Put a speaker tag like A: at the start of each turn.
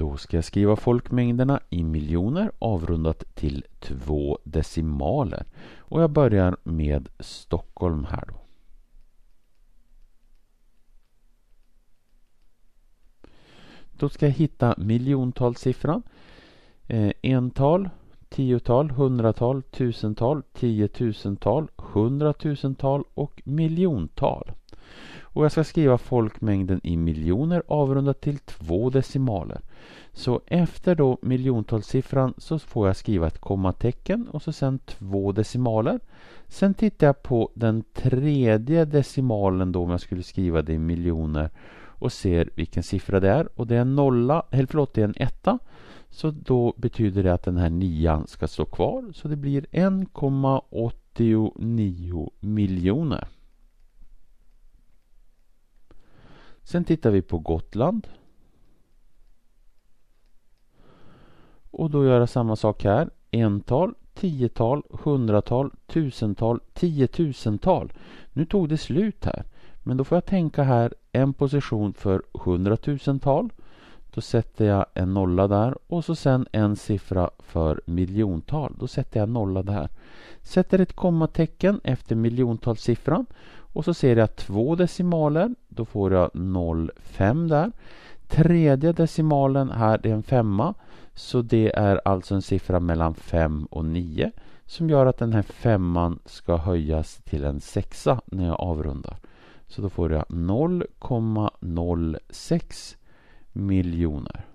A: Då ska jag skriva folkmängderna i miljoner avrundat till två decimaler. Och jag börjar med Stockholm här då. Då ska jag hitta miljontalssiffran. Eh, ental, tiotal, hundratal, tusental, tiotusental, hundratusental och miljontal. Och jag ska skriva folkmängden i miljoner avrundat till två decimaler. Så efter då miljontalssiffran så får jag skriva ett kommatecken och så sen två decimaler. Sen tittar jag på den tredje decimalen då om jag skulle skriva det i miljoner och ser vilken siffra det är och det är en nolla, eller förlåt det är en etta. Så då betyder det att den här nian ska stå kvar så det blir 1,89 miljoner. Sen tittar vi på Gotland. Och då gör jag samma sak här. Ental, tiotal, hundratal, tusental, tiotusental. Nu tog det slut här. Men då får jag tänka här en position för hundratusental. Då sätter jag en nolla där och så sen en siffra för miljontal. Då sätter jag en nolla där. Sätter ett kommatecken efter miljontalssiffran och så ser jag två decimaler då får jag 0,5 där. Tredje decimalen här är en femma. Så det är alltså en siffra mellan 5 och 9 som gör att den här femman ska höjas till en sexa när jag avrundar. Så då får jag 0,06 miljoner.